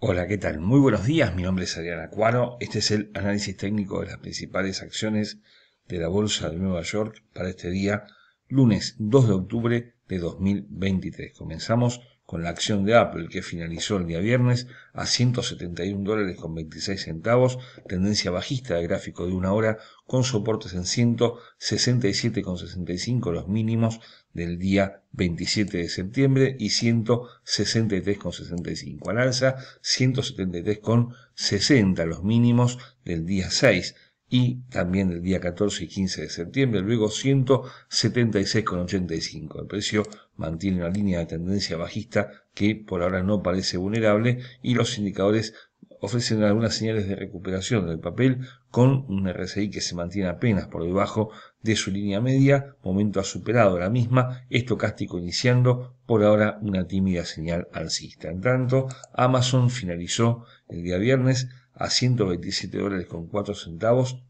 Hola, ¿qué tal? Muy buenos días, mi nombre es Adriana Cuaro. Este es el análisis técnico de las principales acciones de la Bolsa de Nueva York para este día, lunes 2 de octubre de 2023. Comenzamos con la acción de Apple, que finalizó el día viernes a 171 dólares con 26 centavos, tendencia bajista de gráfico de una hora, con soportes en 167,65 los mínimos del día 27 de septiembre y 163,65 al alza, 173,60 los mínimos del día 6 y también el día 14 y 15 de septiembre, luego 176,85. El precio mantiene una línea de tendencia bajista que por ahora no parece vulnerable y los indicadores ofrecen algunas señales de recuperación del papel con un RSI que se mantiene apenas por debajo de su línea media, momento ha superado la misma, estocástico iniciando por ahora una tímida señal alcista. En tanto, Amazon finalizó el día viernes a 127 dólares con 4 centavos,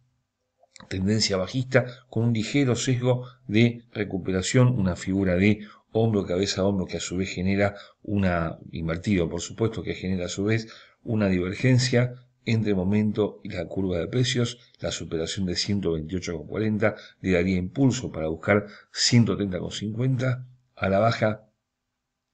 tendencia bajista con un ligero sesgo de recuperación, una figura de hombro, cabeza, hombro que a su vez genera una, invertido por supuesto, que genera a su vez una divergencia entre momento y la curva de precios, la superación de 128,40 le daría impulso para buscar 130,50 a la baja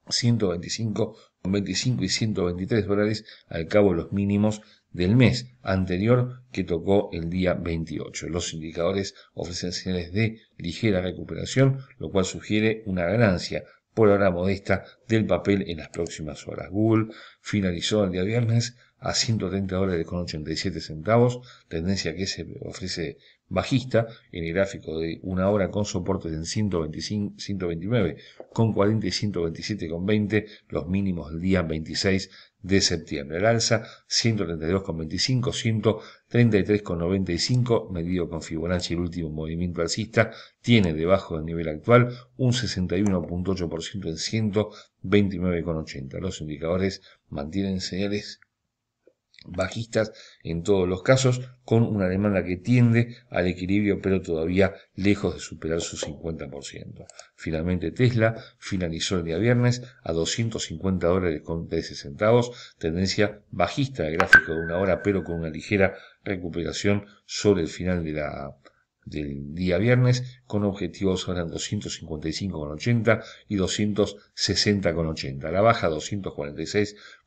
125,25 y 123 dólares al cabo los mínimos del mes anterior que tocó el día 28. Los indicadores ofrecen señales de ligera recuperación, lo cual sugiere una ganancia por hora modesta del papel en las próximas horas. Google finalizó el día viernes a 130 dólares con 87 centavos, tendencia que se ofrece bajista en el gráfico de una hora con soportes en 125, 129 con 40 y 127,20, los mínimos del día 26 de septiembre. El alza 132,25, 133,95, medido con Fibonacci el último movimiento alcista, tiene debajo del nivel actual un 61.8% en 129,80. Los indicadores mantienen señales bajistas en todos los casos, con una demanda que tiende al equilibrio pero todavía lejos de superar su 50%. Finalmente Tesla finalizó el día viernes a 250 dólares con 13 centavos, tendencia bajista de gráfico de una hora pero con una ligera recuperación sobre el final de la del día viernes con objetivos eran 255,80 y 260,80. La baja 246,45,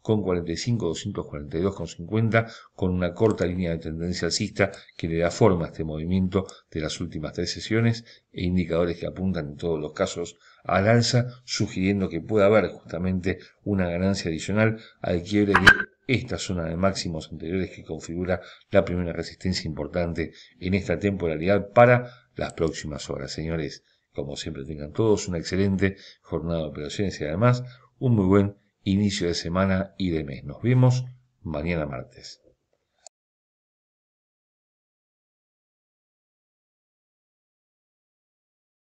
242,50 con una corta línea de tendencia alcista que le da forma a este movimiento de las últimas tres sesiones e indicadores que apuntan en todos los casos al alza, sugiriendo que puede haber justamente una ganancia adicional al quiebre de esta zona de máximos anteriores que configura la primera resistencia importante en esta temporalidad para las próximas horas. Señores, como siempre tengan todos una excelente jornada de operaciones y además un muy buen inicio de semana y de mes. Nos vemos mañana martes.